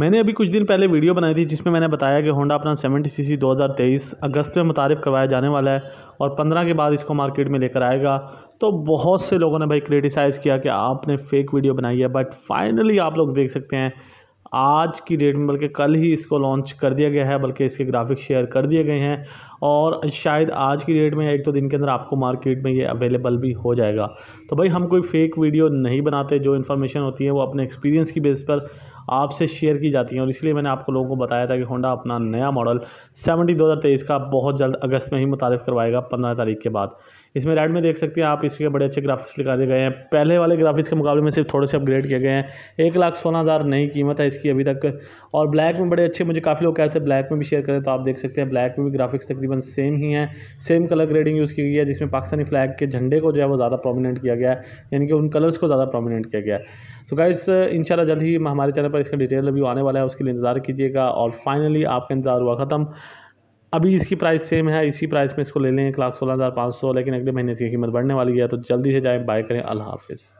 मैंने अभी कुछ दिन पहले वीडियो बनाई थी जिसमें मैंने बताया कि होंडा अपना सेवेंटी सी तेईस अगस्त में मुतारफ़ करवाया जाने वाला है और पंद्रह के बाद इसको मार्केट में लेकर आएगा तो बहुत से लोगों ने भाई क्रिटिसाइज़ किया कि आपने फ़ेक वीडियो बनाई है बट फाइनली आप लोग देख सकते हैं आज की डेट में बल्कि कल ही इसको लॉन्च कर दिया गया है बल्कि इसके ग्राफिक शेयर कर दिए गए हैं और शायद आज की डेट में एक तो दिन के अंदर आपको मार्केट में ये अवेलेबल भी हो जाएगा तो भाई हम कोई फेक वीडियो नहीं बनाते जो इन्फॉर्मेशन होती है वो अपने एक्सपीरियंस की बेस पर आपसे शेयर की जाती हैं और इसलिए मैंने आपको लोगों को बताया था कि होंडा अपना नया मॉडल सेवेंटी दो का बहुत जल्द अगस्त में ही मुतारफ़ करवाएगा पंद्रह तारीख के बाद इसमें रेड में देख सकते हैं आप इसके बड़े अच्छे ग्राफिक्स निकाले दिए गए हैं पहले वाले ग्राफिक्स के मुकाबले में सिर्फ थोड़े से अपग्रेड किए गए हैं एक लाख सोलह हज़ार नई कीमत है इसकी अभी तक और ब्लैक में बड़े अच्छे मुझे काफ़ी लोग कहते हैं ब्लैक में भी शेयर करें तो आप देख सकते हैं ब्लैक में भी ग्राफिक्स तकरीबन सेम ही हैं सेम कलर ग्रेडिंग यूज़ की गई है जिसमें पाकिस्तानी फ्लैग के झंडे को जो है वो ज़्यादा प्रोमिनेंट किया गया है यानी कि उन कलर्स को ज़्यादा प्रोमिनेंट किया गया है तो गाइस इन जल्द ही हमारे चैनल पर इसका डिटेल रिव्यू आने वाला है उसके लिए इंतज़ार कीजिएगा और फाइनली आपका इंतज़ार हुआ ख़त्म अभी इसकी प्राइस सेम है इसी प्राइस में इसको ले लें एक लाख सोलह हज़ार पाँच सौ लेकिन अगले महीने इसकी कीमत बढ़ने वाली है तो जल्दी से जाएँ बाय करें अल्लाह हाफिज़